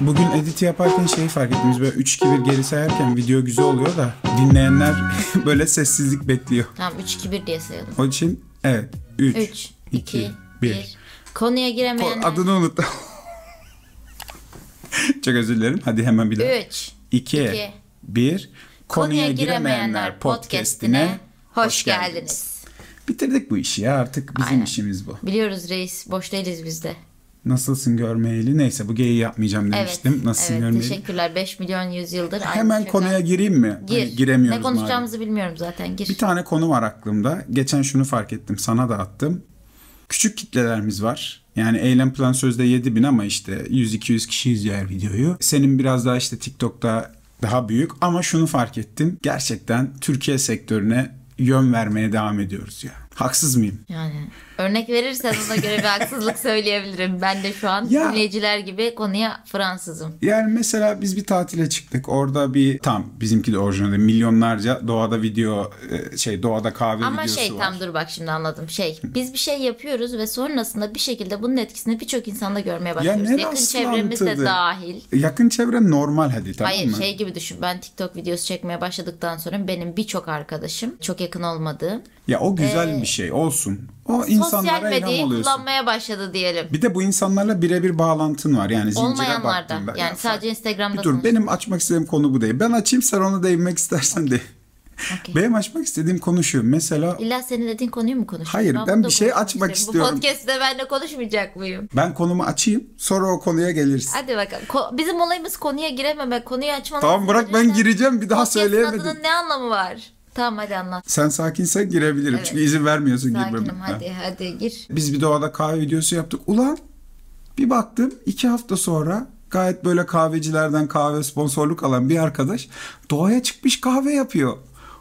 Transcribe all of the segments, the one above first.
Bugün edit yaparken şeyi fark ettim. böyle 3 2 1 geri sayarken video güzel oluyor da dinleyenler böyle sessizlik bekliyor. Tamam 3 2 1 diye sayalım. O için evet 3 3 2, 2 1. 1. Konuya giremeyen Adını unuttum. Çok özür dilerim. Hadi hemen bir daha. 3 2, 2 1 Konuya giremeyenler podcast'ine hoş geldiniz. geldiniz. Bitirdik bu işi ya artık bizim Aynen. işimiz bu. Biliyoruz reis boş değiliz biz de. Nasılsın görmeyeli. Neyse bu geyi yapmayacağım demiştim. Evet, Nasılsın evet, görmeyeli. Teşekkürler. 5 milyon yüzyıldır. Hemen konuya şaka. gireyim mi? Hani gir. Hani giremiyoruz Ne konuşacağımızı maalesef. bilmiyorum zaten. Gir. Bir tane konu var aklımda. Geçen şunu fark ettim. Sana da attım. Küçük kitlelerimiz var. Yani eylem plan sözde 7 bin ama işte 100-200 kişi izliyor videoyu. Senin biraz daha işte TikTok'ta daha büyük ama şunu fark ettim. Gerçekten Türkiye sektörüne yön vermeye devam ediyoruz ya. Haksız mıyım? Yani Örnek verirsen ona göre bir haksızlık söyleyebilirim. Ben de şu an dinleyiciler gibi konuya Fransızım. Yani mesela biz bir tatile çıktık. Orada bir tam bizimki de orijinali milyonlarca doğada video e, şey doğada kahve Ama videosu şey, var. Ama şey tam dur bak şimdi anladım. Şey biz bir şey yapıyoruz ve sonrasında bir şekilde bunun etkisini birçok insanda görmeye başlıyoruz. Ya yakın çevremiz de dahil. Yakın çevre normal hadi tamam Hayır, mı? Hayır şey gibi düşün. Ben TikTok videosu çekmeye başladıktan sonra benim birçok arkadaşım çok yakın olmadığı. Ya o güzel ee, bir şey olsun o Sosyal insanlara medyayı ilham oluyorsun. kullanmaya başladı diyelim. Bir de bu insanlarla birebir bağlantın var. Yani zincire baktığında. Yani, yani sadece Instagram'da bir dur, Benim açmak istediğim konu bu değil. Ben açayım sen ona değinmek istersen okay. de. Okay. Benim açmak istediğim konu şu. Mesela İlla senin dediğin konuyu mu konuşuyorsun? Hayır ben, ben bir şey açmak istiyorum. Bu podcast'te benle konuşmayacak mıyım? Ben konumu açayım sonra o konuya geliriz. Hadi bakalım. Ko- Bizim olayımız konuya girememek. Konuyu açmanın... Tamam bırak ben gireceğim bir daha söyleyemedim. Podcast'ın adının ne anlamı var? Tamam hadi anlat. Sen sakinsen girebilirim. Evet. Çünkü izin vermiyorsun Sakinim, girmeme. Sakinim hadi ha. hadi gir. Biz bir doğada kahve videosu yaptık. Ulan bir baktım iki hafta sonra gayet böyle kahvecilerden kahve sponsorluk alan bir arkadaş doğaya çıkmış kahve yapıyor.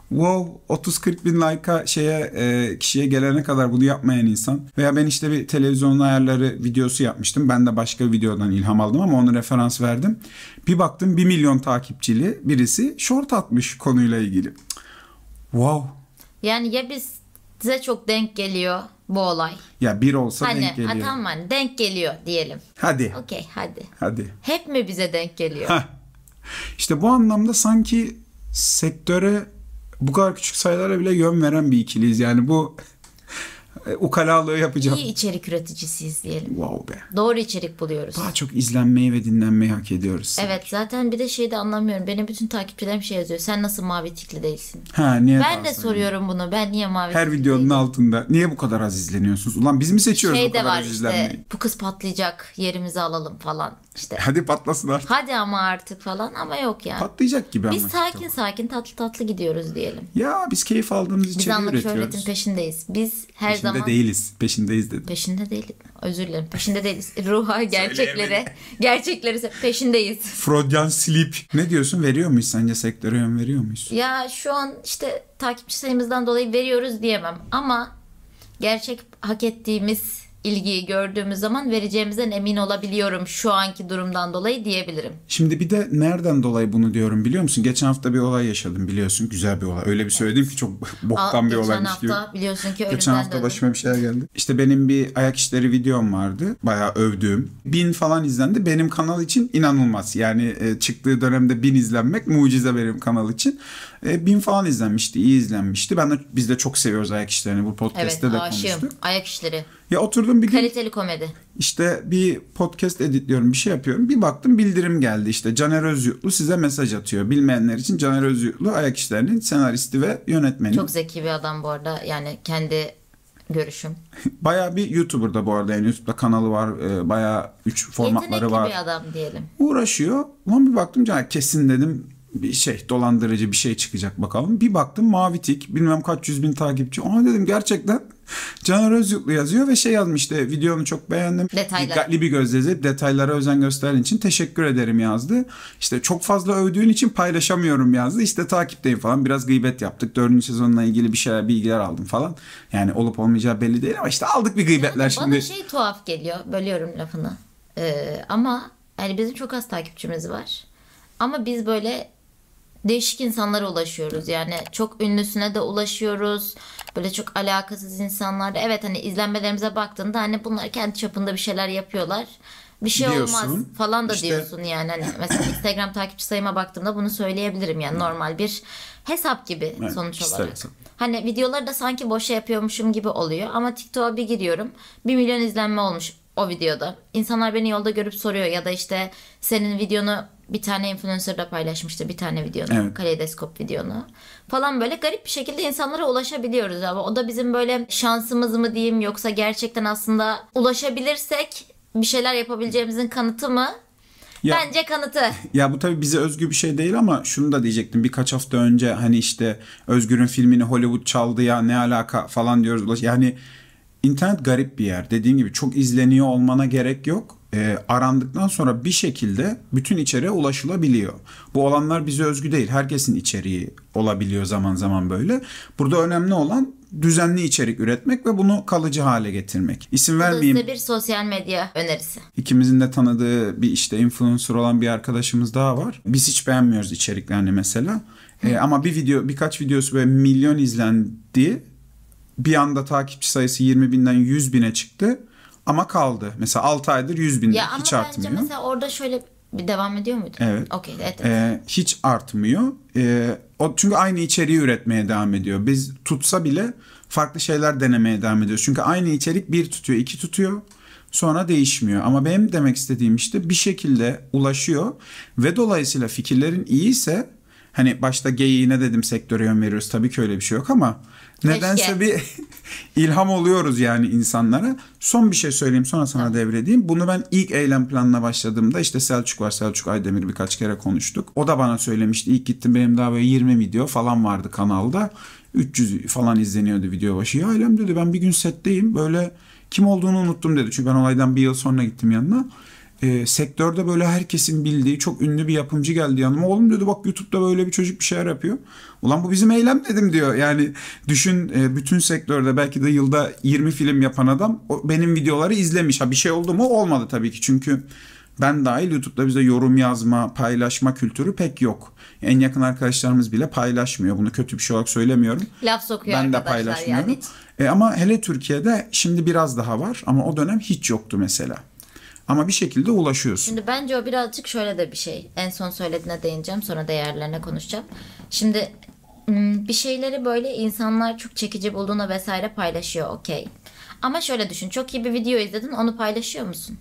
Wow 30-40 bin like'a şeye e, kişiye gelene kadar bunu yapmayan insan. Veya ben işte bir televizyon ayarları videosu yapmıştım. Ben de başka bir videodan ilham aldım ama onu referans verdim. Bir baktım 1 milyon takipçili birisi short atmış konuyla ilgili. Wow. Yani ya bize çok denk geliyor bu olay. Ya bir olsa hani, denk geliyor. Hani tamam denk geliyor diyelim. Hadi. Okey hadi. Hadi. Hep mi bize denk geliyor? Heh. İşte bu anlamda sanki sektöre bu kadar küçük sayılara bile yön veren bir ikiliyiz. Yani bu e, ukalalığı yapacağım. İyi içerik üreticisiyiz diyelim. Wow be. Doğru içerik buluyoruz. Daha çok izlenmeyi ve dinlenmeyi hak ediyoruz. Evet zaten bir de şeyi de anlamıyorum. Benim bütün takipçilerim şey yazıyor. Sen nasıl mavi tikli değilsin? Ha niye? Ben de soruyorum bunu. Ben niye mavi Her videonun değilim? altında niye bu kadar az izleniyorsunuz? Ulan biz mi seçiyoruz şey bu kadar var az işte, izlenmeyi? Bu kız patlayacak yerimizi alalım falan. İşte. Hadi patlasın artık. Hadi ama artık falan ama yok yani. Patlayacak gibi biz ama. Biz sakin işte. sakin tatlı tatlı gidiyoruz diyelim. Ya biz keyif aldığımız için üretiyoruz. Biz anlık şöhretin peşindeyiz. Biz her peşinde zaman. Peşinde değiliz. Peşindeyiz dedim. Peşinde değiliz. Özür dilerim. Peşinde değiliz. Ruha gerçeklere. gerçekleri peşindeyiz. Freudian sleep. Ne diyorsun? Veriyor muyuz sence sektöre yön veriyor muyuz? Ya şu an işte takipçi sayımızdan dolayı veriyoruz diyemem. Ama gerçek hak ettiğimiz ilgiyi gördüğümüz zaman vereceğimizden emin olabiliyorum şu anki durumdan dolayı diyebilirim. Şimdi bir de nereden dolayı bunu diyorum biliyor musun? Geçen hafta bir olay yaşadım biliyorsun. Güzel bir olay. Öyle bir söyledim ki çok boktan Aa, bir olaymış gibi. Geçen hafta biliyorsun ki Geçen hafta döndüm. başıma bir şeyler geldi. İşte benim bir ayak işleri videom vardı. Bayağı övdüğüm. Bin falan izlendi. Benim kanal için inanılmaz. Yani e, çıktığı dönemde bin izlenmek mucize benim kanal için. E, bin falan izlenmişti. iyi izlenmişti. Ben de biz de çok seviyoruz ayak işlerini. Bu podcast'te evet, de aşığım. konuştuk. Ayak işleri. Ya oturdum bir gün. Kaliteli komedi. İşte bir podcast editliyorum bir şey yapıyorum. Bir baktım bildirim geldi işte Caner Özyurtlu size mesaj atıyor. Bilmeyenler için Caner Özyurtlu ayak işlerinin senaristi ve yönetmeni. Çok zeki bir adam bu arada. Yani kendi görüşüm. Baya bir YouTuber da bu arada. Yani YouTube'da kanalı var. E, Baya üç formatları Yetenekli var. Yetenekli bir adam diyelim. Uğraşıyor. Ulan bir baktım Caner kesin dedim bir şey dolandırıcı bir şey çıkacak bakalım. Bir baktım mavi tik bilmem kaç yüz bin takipçi. Ona dedim gerçekten Caner Özyurtlu yazıyor ve şey yazmıştı videonu çok beğendim. Detaylar. Dikkatli bir gözlezi detaylara özen gösterdiğin için teşekkür ederim yazdı. İşte çok fazla övdüğün için paylaşamıyorum yazdı. İşte takipteyim falan biraz gıybet yaptık. Dördüncü sezonla ilgili bir şeyler bilgiler aldım falan. Yani olup olmayacağı belli değil ama işte aldık bir gıybetler yani şimdi. Bana şey tuhaf geliyor bölüyorum lafını. Ee, ama yani bizim çok az takipçimiz var. Ama biz böyle değişik insanlara ulaşıyoruz. Yani çok ünlüsüne de ulaşıyoruz. Böyle çok alakasız insanlar. Evet hani izlenmelerimize baktığında hani bunlar kendi çapında bir şeyler yapıyorlar. Bir şey diyorsun, olmaz falan da işte, diyorsun yani. Hani mesela Instagram takipçi sayıma baktığımda bunu söyleyebilirim yani normal bir hesap gibi evet, sonuç olarak. Hesap. Hani videoları da sanki boşa yapıyormuşum gibi oluyor ama TikTok'a bir giriyorum. bir milyon izlenme olmuş o videoda. İnsanlar beni yolda görüp soruyor ya da işte senin videonu bir tane influencer da paylaşmıştı bir tane videonu. Evet. Kaleidoskop videonu. Falan böyle garip bir şekilde insanlara ulaşabiliyoruz ama o da bizim böyle şansımız mı diyeyim yoksa gerçekten aslında ulaşabilirsek bir şeyler yapabileceğimizin kanıtı mı? Ya, Bence kanıtı. Ya bu tabii bize özgü bir şey değil ama şunu da diyecektim. Birkaç hafta önce hani işte Özgür'ün filmini Hollywood çaldı ya ne alaka falan diyoruz. Yani internet garip bir yer. Dediğim gibi çok izleniyor olmana gerek yok e, arandıktan sonra bir şekilde bütün içeriğe ulaşılabiliyor. Bu olanlar bize özgü değil. Herkesin içeriği olabiliyor zaman zaman böyle. Burada önemli olan düzenli içerik üretmek ve bunu kalıcı hale getirmek. İsim vermeyeyim. Bu bir sosyal medya önerisi. İkimizin de tanıdığı bir işte influencer olan bir arkadaşımız daha var. Biz hiç beğenmiyoruz içeriklerini mesela. Ee, ama bir video birkaç videosu böyle milyon izlendi. Bir anda takipçi sayısı 20 binden 100 bine çıktı ama kaldı. Mesela 6 aydır 100 bin ya hiç artmıyor. Ama mesela orada şöyle bir devam ediyor muydu? Evet. Okey. Evet, evet. Ee, hiç artmıyor. Ee, o çünkü aynı içeriği üretmeye devam ediyor. Biz tutsa bile farklı şeyler denemeye devam ediyoruz. Çünkü aynı içerik bir tutuyor, iki tutuyor. Sonra değişmiyor. Ama benim demek istediğim işte bir şekilde ulaşıyor ve dolayısıyla fikirlerin iyi ise hani başta ne dedim sektöre yön veriyoruz. Tabii ki öyle bir şey yok ama nedense Keşke. bir ilham oluyoruz yani insanlara. Son bir şey söyleyeyim sonra sana devredeyim. Bunu ben ilk eylem planına başladığımda işte Selçuk var Selçuk Aydemir birkaç kere konuştuk. O da bana söylemişti ilk gittim benim daha böyle 20 video falan vardı kanalda. 300 falan izleniyordu video başı. Ya ailem dedi ben bir gün setteyim böyle kim olduğunu unuttum dedi. Çünkü ben olaydan bir yıl sonra gittim yanına e, sektörde böyle herkesin bildiği çok ünlü bir yapımcı geldi yanıma. Oğlum dedi bak YouTube'da böyle bir çocuk bir şeyler yapıyor. Ulan bu bizim eylem dedim diyor. Yani düşün e, bütün sektörde belki de yılda 20 film yapan adam o, benim videoları izlemiş. Ha bir şey oldu mu? Olmadı tabii ki. Çünkü ben dahil YouTube'da bize yorum yazma, paylaşma kültürü pek yok. En yakın arkadaşlarımız bile paylaşmıyor. Bunu kötü bir şey olarak söylemiyorum. Laf sokuyor ben de paylaşmıyorum. Yani. E ama hele Türkiye'de şimdi biraz daha var ama o dönem hiç yoktu mesela. Ama bir şekilde ulaşıyorsun. Şimdi bence o birazcık şöyle de bir şey. En son söylediğine değineceğim. Sonra değerlerine konuşacağım. Şimdi bir şeyleri böyle insanlar çok çekici bulduğuna vesaire paylaşıyor. Okey. Ama şöyle düşün. Çok iyi bir video izledin. Onu paylaşıyor musun?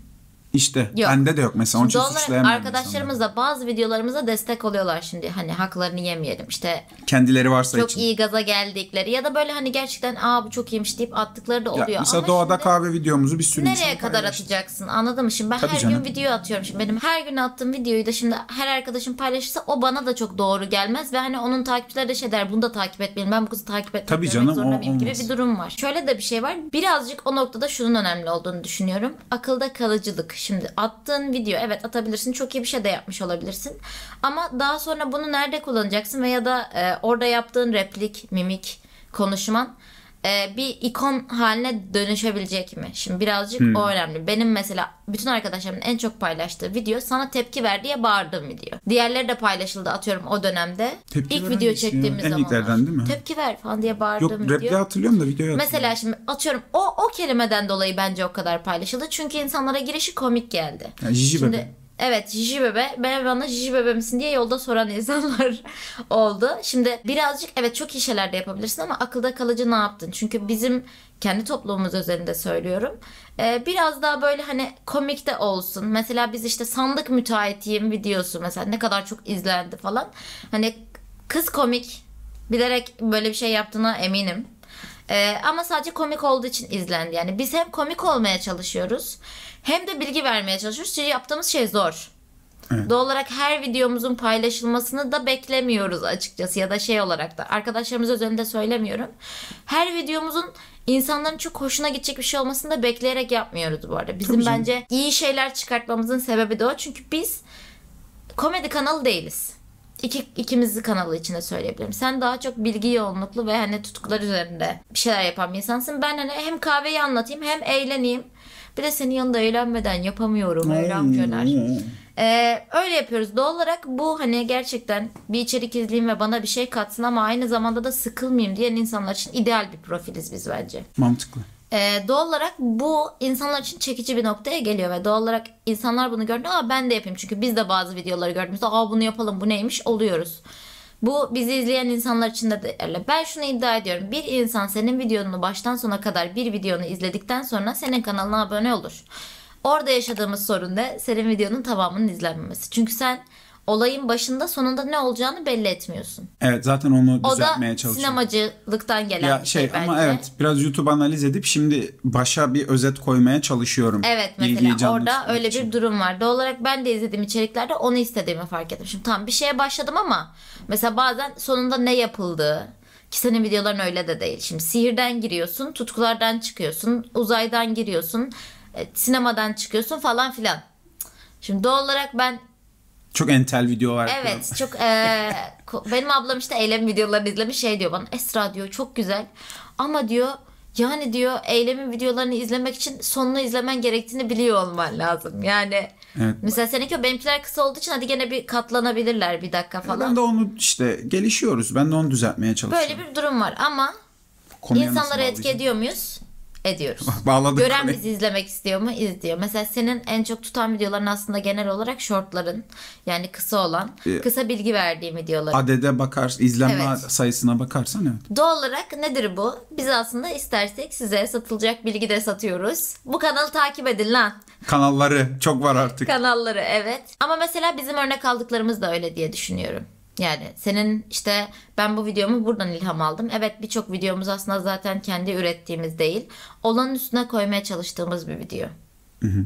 İşte yok. bende de yok mesela. Şimdi onun için arkadaşlarımız da bazı videolarımıza destek oluyorlar şimdi. Hani haklarını yemeyelim işte. Kendileri varsa çok için. iyi gaza geldikleri ya da böyle hani gerçekten aa bu çok iyiymiş deyip attıkları da oluyor. Ya, mesela Ama doğada kahve videomuzu bir sürü Nereye kadar atacaksın anladın mı? Şimdi ben Tabii her canım. gün video atıyorum. Şimdi benim her gün attığım videoyu da şimdi her arkadaşım paylaşırsa o bana da çok doğru gelmez. Ve hani onun takipçileri de şey der bunu da takip etmeyelim. Ben bu kızı takip etmek Tabii canım, zorunda mıyım gibi bir durum var. Şöyle de bir şey var. Birazcık o noktada şunun önemli olduğunu düşünüyorum. Akılda kalıcılık. Şimdi attığın video evet atabilirsin. Çok iyi bir şey de yapmış olabilirsin. Ama daha sonra bunu nerede kullanacaksın veya da e, orada yaptığın replik, mimik, konuşman e, bir ikon haline dönüşebilecek mi? Şimdi birazcık hmm. o önemli. Benim mesela bütün arkadaşlarımın en çok paylaştığı video sana tepki ver diye bağırdım video. Diğerleri de paylaşıldı atıyorum o dönemde. Tepki İlk video çektiğimiz zaman. En ilklerden değil mi? Tepki ver falan diye bağırdığım Yok, video. Yok hatırlıyorum da videoyu Mesela şimdi atıyorum o o kelimeden dolayı bence o kadar paylaşıldı. Çünkü insanlara girişi komik geldi. Yani Şimdi, Evet Jiji Bebe. Ben bana Jiji Bebe misin diye yolda soran insanlar oldu. Şimdi birazcık evet çok iyi şeyler de yapabilirsin ama akılda kalıcı ne yaptın? Çünkü bizim kendi toplumumuz özelinde söylüyorum. Ee, biraz daha böyle hani komik de olsun. Mesela biz işte sandık müteahhitiyim videosu mesela ne kadar çok izlendi falan. Hani kız komik bilerek böyle bir şey yaptığına eminim. Ee, ama sadece komik olduğu için izlendi. Yani biz hem komik olmaya çalışıyoruz hem de bilgi vermeye çalışıyoruz. Çünkü yaptığımız şey zor. Evet. Doğal olarak her videomuzun paylaşılmasını da beklemiyoruz açıkçası ya da şey olarak da arkadaşlarımız özelinde söylemiyorum. Her videomuzun insanların çok hoşuna gidecek bir şey olmasını da bekleyerek yapmıyoruz bu arada. Bizim bence iyi şeyler çıkartmamızın sebebi de o. Çünkü biz komedi kanalı değiliz iki, ikimizi kanalı içinde söyleyebilirim. Sen daha çok bilgi yoğunluklu ve hani tutkular üzerinde bir şeyler yapan bir insansın. Ben hani hem kahveyi anlatayım hem eğleneyim. Bir de senin yanında eğlenmeden yapamıyorum. Öğren Caner. Ee, öyle yapıyoruz. Doğal olarak bu hani gerçekten bir içerik izleyeyim ve bana bir şey katsın ama aynı zamanda da sıkılmayayım diyen insanlar için ideal bir profiliz biz bence. Mantıklı. E, doğal olarak bu insanlar için çekici bir noktaya geliyor ve doğal olarak insanlar bunu gördüğünde aa ben de yapayım çünkü biz de bazı videoları gördüğümüzde aa bunu yapalım bu neymiş oluyoruz. Bu bizi izleyen insanlar için de değerli. Ben şunu iddia ediyorum. Bir insan senin videonu baştan sona kadar bir videonu izledikten sonra senin kanalına abone olur. Orada yaşadığımız sorun da senin videonun tamamının izlenmemesi. Çünkü sen olayın başında sonunda ne olacağını belli etmiyorsun. Evet zaten onu düzeltmeye çalışıyorum. O da sinemacılıktan gelen ya, şey, şey Ama evet biraz YouTube analiz edip şimdi başa bir özet koymaya çalışıyorum. Evet mesela orada öyle için. bir durum var. Doğal olarak ben de izlediğim içeriklerde onu istediğimi fark ettim. Şimdi tam bir şeye başladım ama mesela bazen sonunda ne yapıldığı ki senin videoların öyle de değil. Şimdi sihirden giriyorsun, tutkulardan çıkıyorsun, uzaydan giriyorsun, e, sinemadan çıkıyorsun falan filan. Şimdi doğal olarak ben çok entel video var. Evet çok e, benim ablam işte eylem videolarını izlemiş şey diyor bana Esra diyor çok güzel ama diyor yani diyor eylemin videolarını izlemek için sonunu izlemen gerektiğini biliyor olman lazım. Yani evet. mesela seninki benimkiler kısa olduğu için hadi gene bir katlanabilirler bir dakika falan. Ben de onu işte gelişiyoruz. Ben de onu düzeltmeye çalışıyorum. Böyle bir durum var ama Konuya insanlara etki ediyor muyuz? ediyoruz. Bağladık Gören hani. bizi izlemek istiyor mu? İzliyor. Mesela senin en çok tutan videoların aslında genel olarak shortların yani kısa olan ee, kısa bilgi verdiğim videoların. Adede bakar, izlenme evet. sayısına bakarsan evet. Doğal olarak nedir bu? Biz aslında istersek size satılacak bilgi de satıyoruz. Bu kanalı takip edin lan. Kanalları çok var artık. Kanalları evet. Ama mesela bizim örnek aldıklarımız da öyle diye düşünüyorum. Yani senin işte ben bu videomu buradan ilham aldım. Evet birçok videomuz aslında zaten kendi ürettiğimiz değil. Olanın üstüne koymaya çalıştığımız bir video. Hı hı.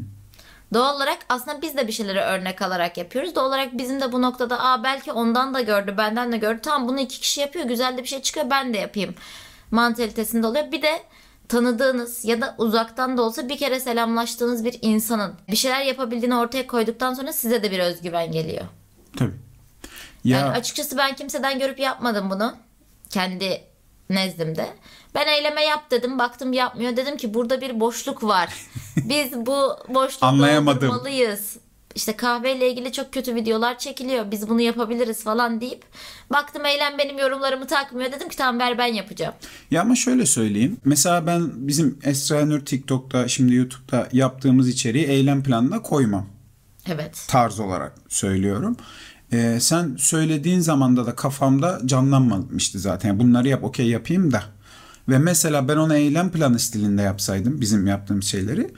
Doğal olarak aslında biz de bir şeyleri örnek alarak yapıyoruz. Doğal olarak bizim de bu noktada Aa, belki ondan da gördü benden de gördü. Tamam bunu iki kişi yapıyor güzel de bir şey çıkıyor ben de yapayım. Mantalitesinde oluyor. Bir de tanıdığınız ya da uzaktan da olsa bir kere selamlaştığınız bir insanın bir şeyler yapabildiğini ortaya koyduktan sonra size de bir özgüven geliyor. Tabii. Ya. Yani açıkçası ben kimseden görüp yapmadım bunu. Kendi nezdimde. Ben eyleme yap dedim. Baktım yapmıyor. Dedim ki burada bir boşluk var. Biz bu boşluğu anlayamalıyız. İşte kahveyle ilgili çok kötü videolar çekiliyor. Biz bunu yapabiliriz falan deyip baktım eylem benim yorumlarımı takmıyor. Dedim ki tamam ver ben yapacağım. Ya ama şöyle söyleyeyim. Mesela ben bizim Esra Nur TikTok'ta şimdi YouTube'da yaptığımız içeriği eylem planına koymam. Evet. Tarz olarak söylüyorum. E, sen söylediğin zamanda da kafamda canlanmamıştı zaten. Yani bunları yap okey yapayım da. Ve mesela ben onu eylem planı stilinde yapsaydım bizim yaptığımız şeyleri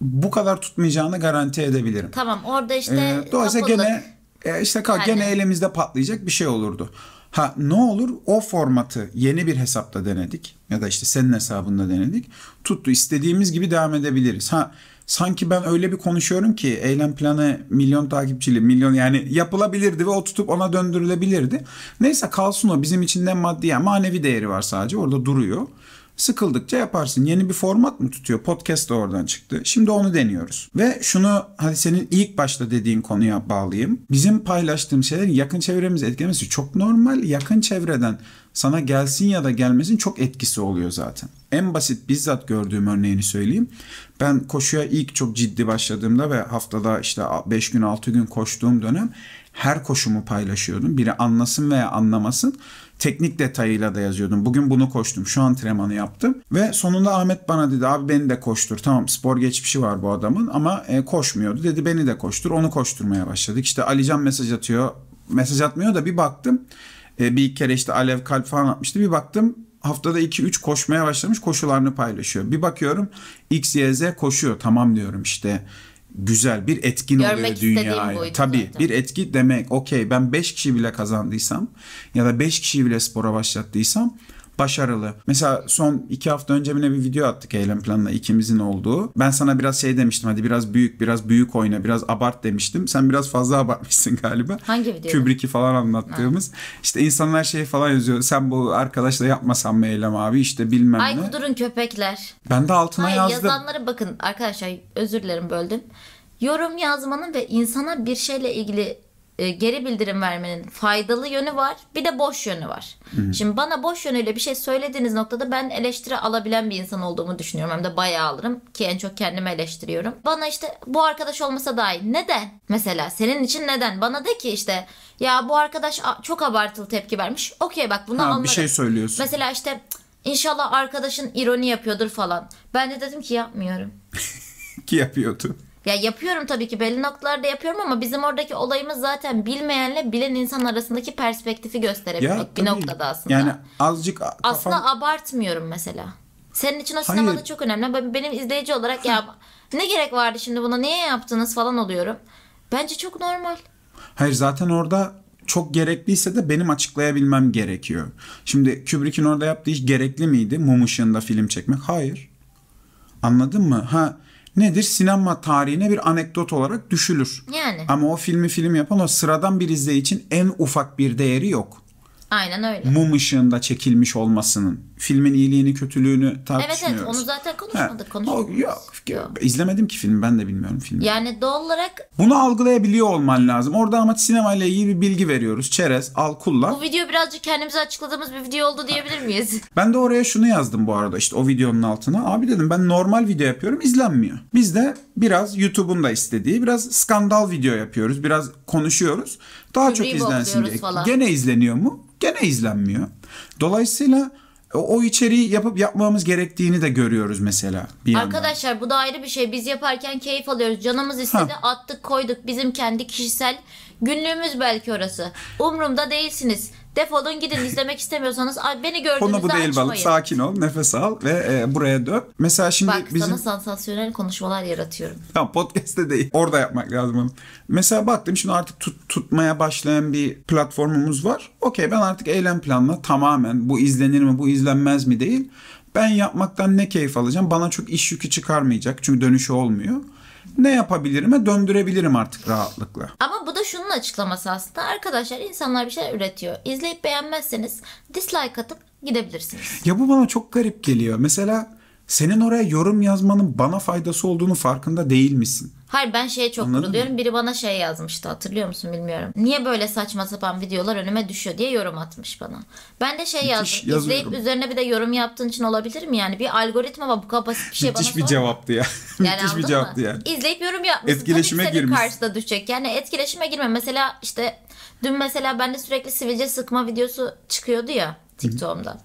bu kadar tutmayacağını garanti edebilirim. Tamam orada işte ee, dolayısıyla gene e, işte kal gene elimizde patlayacak bir şey olurdu. Ha ne olur o formatı yeni bir hesapta denedik ya da işte senin hesabında denedik. Tuttu istediğimiz gibi devam edebiliriz. Ha sanki ben öyle bir konuşuyorum ki eylem planı milyon takipçili milyon yani yapılabilirdi ve o tutup ona döndürülebilirdi. Neyse kalsın o bizim için maddi yani manevi değeri var sadece orada duruyor. Sıkıldıkça yaparsın. Yeni bir format mı tutuyor? Podcast da oradan çıktı. Şimdi onu deniyoruz. Ve şunu hadi senin ilk başta dediğin konuya bağlayayım. Bizim paylaştığım şeyler yakın çevremiz etkilemesi çok normal. Yakın çevreden sana gelsin ya da gelmesin çok etkisi oluyor zaten. En basit bizzat gördüğüm örneğini söyleyeyim. Ben koşuya ilk çok ciddi başladığımda ve haftada işte 5 gün 6 gün koştuğum dönem her koşumu paylaşıyordum. Biri anlasın veya anlamasın. Teknik detayıyla da yazıyordum. Bugün bunu koştum. Şu antrenmanı yaptım. Ve sonunda Ahmet bana dedi abi beni de koştur. Tamam spor geçmişi var bu adamın ama e, koşmuyordu. Dedi beni de koştur. Onu koşturmaya başladık. İşte Alican mesaj atıyor. Mesaj atmıyor da bir baktım. E, bir kere işte Alev Kalp falan atmıştı. Bir baktım haftada 2-3 koşmaya başlamış koşularını paylaşıyor. Bir bakıyorum X, Y, Z koşuyor. Tamam diyorum işte güzel bir etkin Görmek oluyor dünyaya. Tabii zaten. bir etki demek okey ben 5 kişi bile kazandıysam ya da 5 kişi bile spora başlattıysam başarılı. Mesela son iki hafta önce bir video attık eylem planına ikimizin olduğu. Ben sana biraz şey demiştim hadi biraz büyük biraz büyük oyna biraz abart demiştim. Sen biraz fazla abartmışsın galiba. Hangi video? Kübriki falan anlattığımız. Ha. İşte insanlar şey falan yazıyor. Sen bu arkadaşla yapmasan mı eylem abi işte bilmem Ay, ne. Ay kudurun köpekler. Ben de altına Hayır, yazdım. yazanlara bakın arkadaşlar özür dilerim böldüm. Yorum yazmanın ve insana bir şeyle ilgili e, geri bildirim vermenin faydalı yönü var. Bir de boş yönü var. Hı-hı. Şimdi bana boş yönüyle bir şey söylediğiniz noktada ben eleştiri alabilen bir insan olduğumu düşünüyorum. Hem de bayağı alırım ki en çok kendimi eleştiriyorum. Bana işte bu arkadaş olmasa dahi neden? Mesela senin için neden? Bana de ki işte ya bu arkadaş çok abartılı tepki vermiş. Okey bak bunu ha, anladım. Bir şey söylüyorsun. Mesela işte inşallah arkadaşın ironi yapıyordur falan. Ben de dedim ki yapmıyorum. ki yapıyordu. Ya yapıyorum tabii ki belli noktalarda yapıyorum ama bizim oradaki olayımız zaten bilmeyenle bilen insan arasındaki perspektifi gösterebilmek ya, bir noktada aslında. Yani azıcık kafam... aslında abartmıyorum mesela. Senin için o sinemada Hayır. çok önemli. Benim izleyici olarak ya ne gerek vardı şimdi buna niye yaptınız falan oluyorum. Bence çok normal. Hayır zaten orada çok gerekliyse de benim açıklayabilmem gerekiyor. Şimdi Kubrick'in orada yaptığı iş gerekli miydi mum ışığında film çekmek? Hayır. Anladın mı? Ha nedir? Sinema tarihine bir anekdot olarak düşülür. Yani. Ama o filmi film yapan o sıradan bir izleyici için en ufak bir değeri yok. Aynen öyle. Mum ışığında çekilmiş olmasının filmin iyiliğini kötülüğünü tartışmıyoruz. Evet evet onu zaten konuşmadık. He. konuşmadık. O, yok, yok izlemedim ki filmi ben de bilmiyorum filmi. Yani doğal olarak... Bunu algılayabiliyor olman lazım. Orada ama sinemayla iyi bir bilgi veriyoruz. Çerez al kullan. Bu video birazcık kendimize açıkladığımız bir video oldu diyebilir miyiz? ben de oraya şunu yazdım bu arada işte o videonun altına. Abi dedim ben normal video yapıyorum izlenmiyor. Biz de biraz YouTube'un da istediği biraz skandal video yapıyoruz. Biraz konuşuyoruz. Daha Kübriyi çok izlensin diye. Falan. Gene izleniyor mu? Gene izlenmiyor. Dolayısıyla o, o içeriği yapıp yapmamız gerektiğini de görüyoruz mesela. Bir Arkadaşlar yandan. bu da ayrı bir şey. Biz yaparken keyif alıyoruz. Canımız istedi ha. attık koyduk. Bizim kendi kişisel günlüğümüz belki orası. Umrumda değilsiniz. Defolun gidin izlemek istemiyorsanız ay beni gördüğünüzde Konu bu değil açmayın. balık. Sakin ol, nefes al ve e, buraya dön. Mesela şimdi Bak bizim... sana sansasyonel konuşmalar yaratıyorum. Tamam podcast'te değil. Orada yapmak lazım onu. Mesela baktım şimdi artık tut, tutmaya başlayan bir platformumuz var. Okey ben artık eylem planla tamamen bu izlenir mi bu izlenmez mi değil. Ben yapmaktan ne keyif alacağım? Bana çok iş yükü çıkarmayacak çünkü dönüşü olmuyor ne yapabilirime döndürebilirim artık rahatlıkla. Ama bu da şunun açıklaması aslında. Arkadaşlar insanlar bir şey üretiyor. İzleyip beğenmezseniz dislike atıp gidebilirsiniz. Ya bu bana çok garip geliyor. Mesela senin oraya yorum yazmanın bana faydası olduğunu farkında değil misin? Hayır ben şeye çok Anladın kuruluyorum. Biri bana şey yazmıştı hatırlıyor musun bilmiyorum. Niye böyle saçma sapan videolar önüme düşüyor diye yorum atmış bana. Ben de şey Müthiş yazdım. Yazıyorum. İzleyip üzerine bir de yorum yaptığın için olabilir mi yani? Bir algoritma var bu kadar basit bir şey Müthiş bana bir sorma. cevaptı ya. Yani Müthiş bir cevaptı ya. İzleyip yorum yapmışsın. Etkileşime Tabii girmiş. karşısına düşecek. Yani etkileşime girme. Mesela işte dün mesela bende sürekli sivilce sıkma videosu çıkıyordu ya TikTok'umda. Hı.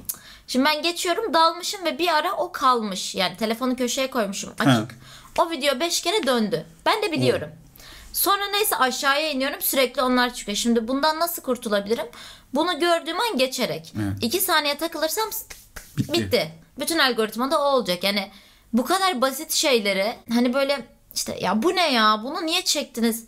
Şimdi ben geçiyorum dalmışım ve bir ara o kalmış. Yani telefonu köşeye koymuşum açık. Ha. O video 5 kere döndü. Ben de biliyorum. Oo. Sonra neyse aşağıya iniyorum sürekli onlar çıkıyor. Şimdi bundan nasıl kurtulabilirim? Bunu gördüğüm an geçerek. 2 saniye takılırsam bitti. bitti. Bütün algoritmada o olacak. Yani bu kadar basit şeyleri hani böyle işte ya bu ne ya bunu niye çektiniz?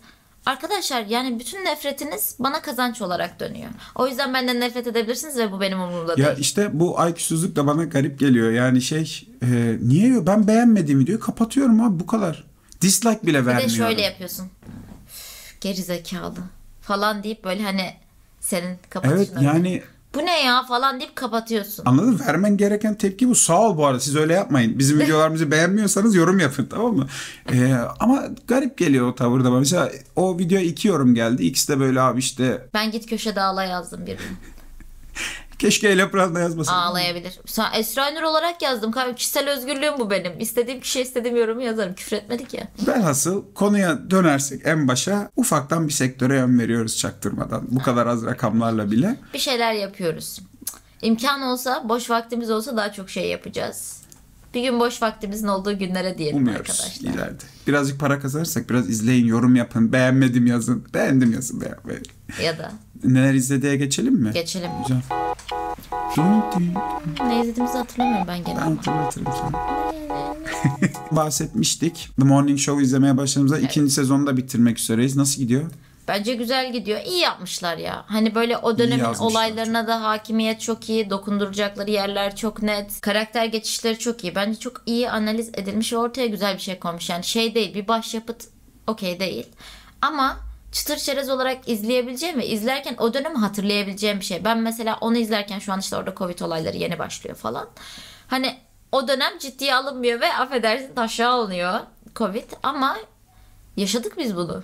Arkadaşlar yani bütün nefretiniz bana kazanç olarak dönüyor. O yüzden benden nefret edebilirsiniz ve bu benim umurumda değil. Ya işte bu IQ'suzluk da bana garip geliyor. Yani şey e, niye diyor ben beğenmediğim diyor? kapatıyorum abi bu kadar. Dislike bile vermiyorum. Bir de şöyle yapıyorsun. Geri zekalı falan deyip böyle hani senin kapatışına. Evet yani bu ne ya falan deyip kapatıyorsun. Anladın vermen gereken tepki bu. Sağ ol bu arada siz öyle yapmayın. Bizim videolarımızı beğenmiyorsanız yorum yapın tamam mı? Ee, ama garip geliyor o tavır da. Mesela o videoya iki yorum geldi. İkisi de böyle abi işte. Ben git köşede ağla yazdım birini. Keşke El Pral'da yazmasın. Ağlayabilir. Esra Nur olarak yazdım. Kişisel özgürlüğüm bu benim. İstediğim kişiye istediğim yorumu yazarım. Küfretmedik ya. Velhasıl konuya dönersek en başa ufaktan bir sektöre yön veriyoruz çaktırmadan. Bu kadar az rakamlarla bile. Bir şeyler yapıyoruz. İmkan olsa, boş vaktimiz olsa daha çok şey yapacağız. Bir gün boş vaktimizin olduğu günlere diyelim Umuyoruz arkadaşlar. ileride. Birazcık para kazanırsak biraz izleyin, yorum yapın, beğenmedim yazın, beğendim yazın. Beğen, Ya da. Neler izlediğe geçelim mi? Geçelim. Güzel. Ne izlediğimizi hatırlamıyorum ben gene Ben ama. hatırlatırım sana. Bahsetmiştik. The Morning Show izlemeye başladığımızda ikinci sezonu da bitirmek üzereyiz. Nasıl gidiyor? Bence güzel gidiyor. İyi yapmışlar ya. Hani böyle o dönemin olaylarına da hakimiyet çok iyi. Dokunduracakları yerler çok net. Karakter geçişleri çok iyi. Bence çok iyi analiz edilmiş ve ortaya güzel bir şey koymuş. Yani şey değil bir başyapıt okey değil. Ama çıtır çerez olarak izleyebileceğim ve izlerken o dönemi hatırlayabileceğim bir şey. Ben mesela onu izlerken şu an işte orada Covid olayları yeni başlıyor falan. Hani o dönem ciddiye alınmıyor ve affedersin taşa alınıyor Covid ama yaşadık biz bunu.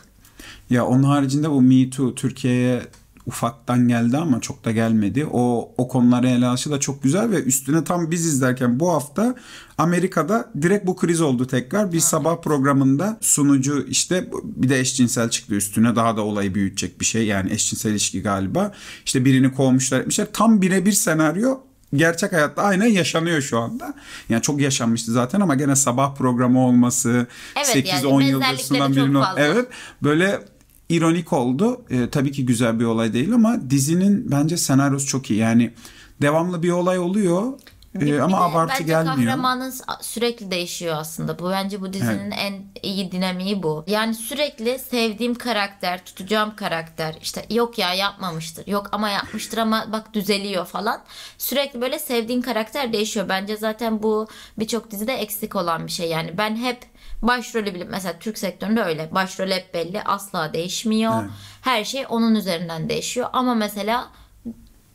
Ya onun haricinde bu Me Too Türkiye'ye ufaktan geldi ama çok da gelmedi. O o konuları ele alışı da çok güzel ve üstüne tam biz izlerken bu hafta Amerika'da direkt bu kriz oldu tekrar. Bir sabah programında sunucu işte bir de eşcinsel çıktı üstüne daha da olayı büyütecek bir şey. Yani eşcinsel ilişki galiba. İşte birini kovmuşlar etmişler. Tam birebir senaryo gerçek hayatta aynen yaşanıyor şu anda. Yani çok yaşanmıştı zaten ama gene sabah programı olması evet, 8-10 yani, yıldır birini evet böyle ironik oldu. Ee, tabii ki güzel bir olay değil ama dizinin bence senaryosu çok iyi. Yani devamlı bir olay oluyor. Ee, bir ama de abartı bence gelmiyor. kahramanın sürekli değişiyor aslında. Bu bence bu dizinin evet. en iyi dinamiği bu. Yani sürekli sevdiğim karakter, tutacağım karakter. İşte yok ya yapmamıştır. Yok ama yapmıştır ama bak düzeliyor falan. Sürekli böyle sevdiğin karakter değişiyor. Bence zaten bu birçok dizide eksik olan bir şey. Yani ben hep başrolü bilip mesela Türk sektöründe öyle. Başrol hep belli. Asla değişmiyor. Evet. Her şey onun üzerinden değişiyor. Ama mesela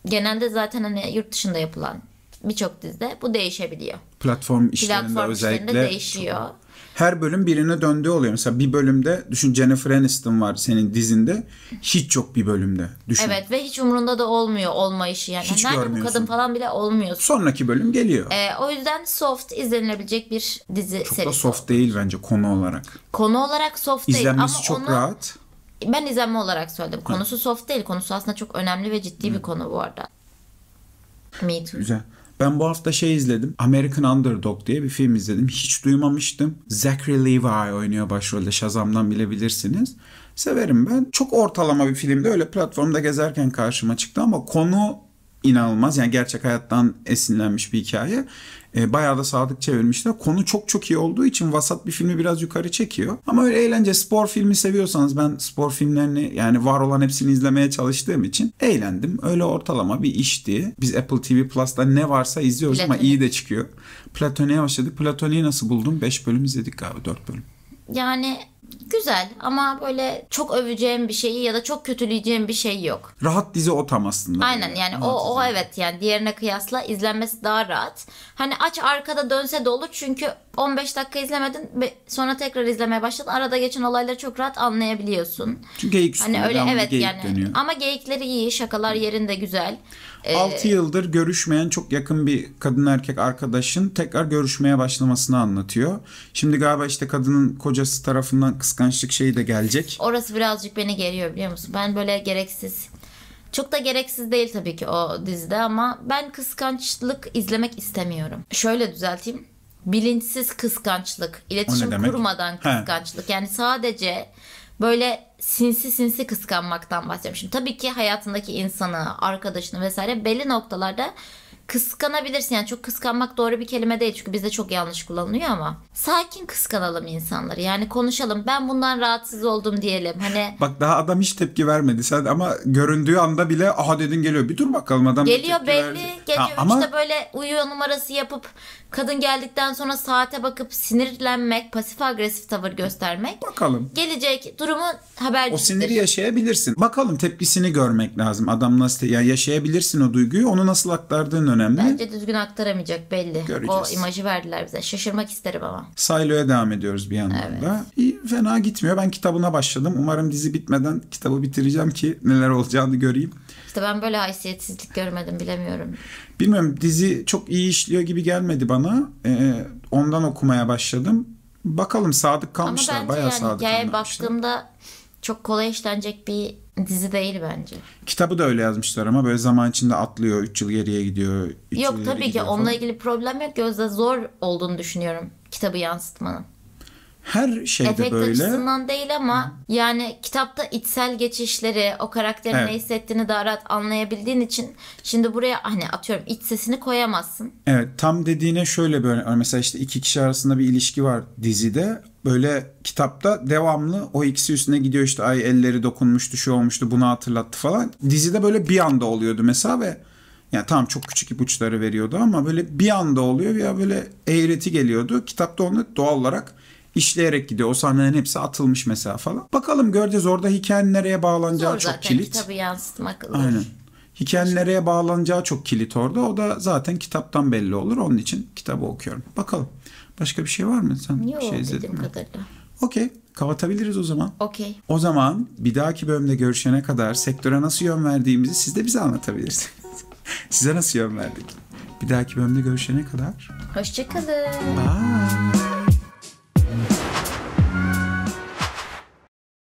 genelde zaten hani yurt dışında yapılan birçok dizide bu değişebiliyor. Platform işlerinde Platform özellikle değişiyor. Çok... Her bölüm birine döndüğü oluyor. Mesela bir bölümde düşün Jennifer Aniston var senin dizinde. Hiç çok bir bölümde. Düşün. Evet ve hiç umurunda da olmuyor olmayışı yani. Hiç Nerede bu kadın falan bile olmuyor. Sonraki bölüm geliyor. Ee, o yüzden soft izlenilebilecek bir dizi Çok serisi. da soft oldu. değil bence konu olarak. Konu olarak soft İzlenmesi değil. İzlenmesi çok onu... rahat. Ben izlenme olarak söyledim. Konusu Hı. soft değil. Konusu aslında çok önemli ve ciddi Hı. bir konu bu arada. Me too. Güzel. Ben bu hafta şey izledim. American Underdog diye bir film izledim. Hiç duymamıştım. Zachary Levi oynuyor başrolde. Shazam'dan bilebilirsiniz. Severim ben. Çok ortalama bir filmdi. Öyle platformda gezerken karşıma çıktı ama konu inanılmaz yani gerçek hayattan esinlenmiş bir hikaye. E, bayağı da sadık çevirmişler. Konu çok çok iyi olduğu için vasat bir filmi biraz yukarı çekiyor. Ama öyle eğlence spor filmi seviyorsanız ben spor filmlerini yani var olan hepsini izlemeye çalıştığım için eğlendim. Öyle ortalama bir işti. Biz Apple TV Plus'ta ne varsa izliyoruz Platonik. ama iyi de çıkıyor. Platoni'ye başladık. Platoni'yi nasıl buldum? 5 bölüm izledik galiba 4 bölüm. Yani güzel ama böyle çok öveceğim bir şeyi ya da çok kötüleyeceğim bir şey yok. Rahat dizi o tam aslında. Aynen yani rahat o o evet yani diğerine kıyasla izlenmesi daha rahat. Hani aç arkada dönse de olur çünkü 15 dakika izlemedin sonra tekrar izlemeye başladın. Arada geçen olayları çok rahat anlayabiliyorsun. Çünkü geyik Hani öyle evet geyik yani. Dönüyor. Ama geyikleri iyi, şakalar yerinde güzel. Ee, yıldır görüşmeyen çok yakın bir kadın erkek arkadaşın tekrar görüşmeye başlamasını anlatıyor. Şimdi galiba işte kadının kocası tarafından kıskançlık şeyi de gelecek. Orası birazcık beni geriyor biliyor musun? Ben böyle gereksiz çok da gereksiz değil tabii ki o dizide ama ben kıskançlık izlemek istemiyorum. Şöyle düzelteyim. Bilinçsiz kıskançlık, iletişim kurmadan kıskançlık. He. Yani sadece böyle sinsi sinsi kıskanmaktan bahsediyorum. Şimdi tabii ki hayatındaki insanı, arkadaşını vesaire belli noktalarda kıskanabilirsin. Yani çok kıskanmak doğru bir kelime değil çünkü bizde çok yanlış kullanılıyor ama sakin kıskanalım insanları. Yani konuşalım. Ben bundan rahatsız oldum diyelim. Hani Bak daha adam hiç tepki vermedi. Sen ama göründüğü anda bile aha dedin geliyor. Bir dur bakalım adam. Geliyor belli. Verdi. Geliyor ha, işte ama... böyle uyuyor numarası yapıp Kadın geldikten sonra saate bakıp sinirlenmek, pasif agresif tavır göstermek. Bakalım. Gelecek durumu haber. O siniri yaşayabilirsin. Bakalım tepkisini görmek lazım. Adam nasıl ya yaşayabilirsin o duyguyu. Onu nasıl aktardığın önemli. Bence düzgün aktaramayacak belli. Göreceğiz. O imajı verdiler bize. Şaşırmak isterim ama. Silo'ya devam ediyoruz bir yandan evet. da. İyi, fena gitmiyor. Ben kitabına başladım. Umarım dizi bitmeden kitabı bitireceğim ki neler olacağını göreyim. İşte ben böyle haysiyetsizlik görmedim bilemiyorum. Bilmiyorum dizi çok iyi işliyor gibi gelmedi bana. Ee, ondan okumaya başladım. Bakalım sadık kalmışlar. Ama bence bayağı yani sadık hikayeye kalmışlar. baktığımda çok kolay işlenecek bir dizi değil bence. Kitabı da öyle yazmışlar ama böyle zaman içinde atlıyor. 3 yıl geriye gidiyor. Yok tabii ki falan. onunla ilgili problem yok. Gözde zor olduğunu düşünüyorum kitabı yansıtmanın her şeyde Efekt böyle. Efekt açısından değil ama yani kitapta içsel geçişleri, o karakterin evet. ne hissettiğini daha rahat anlayabildiğin için şimdi buraya hani atıyorum iç sesini koyamazsın. Evet tam dediğine şöyle böyle hani mesela işte iki kişi arasında bir ilişki var dizide böyle kitapta devamlı o ikisi üstüne gidiyor işte ay elleri dokunmuştu şu olmuştu bunu hatırlattı falan. Dizide böyle bir anda oluyordu mesela ve yani tamam çok küçük ipuçları veriyordu ama böyle bir anda oluyor ya böyle eğreti geliyordu. Kitapta onu doğal olarak işleyerek gidiyor. O sahnelerin hepsi atılmış mesela falan. Bakalım göreceğiz orada hikayenin nereye bağlanacağı Zor çok kilit. kitabı yansıtmak olur. Aynen. Hikayenin nereye bağlanacağı çok kilit orada. O da zaten kitaptan belli olur. Onun için kitabı okuyorum. Bakalım. Başka bir şey var mı? Sen Yok, bir şey izledin mi? Okey. Kapatabiliriz o zaman. Okey. O zaman bir dahaki bölümde görüşene kadar sektöre nasıl yön verdiğimizi siz de bize anlatabilirsiniz. Size nasıl yön verdik? Bir dahaki bölümde görüşene kadar. Hoşçakalın. Bye.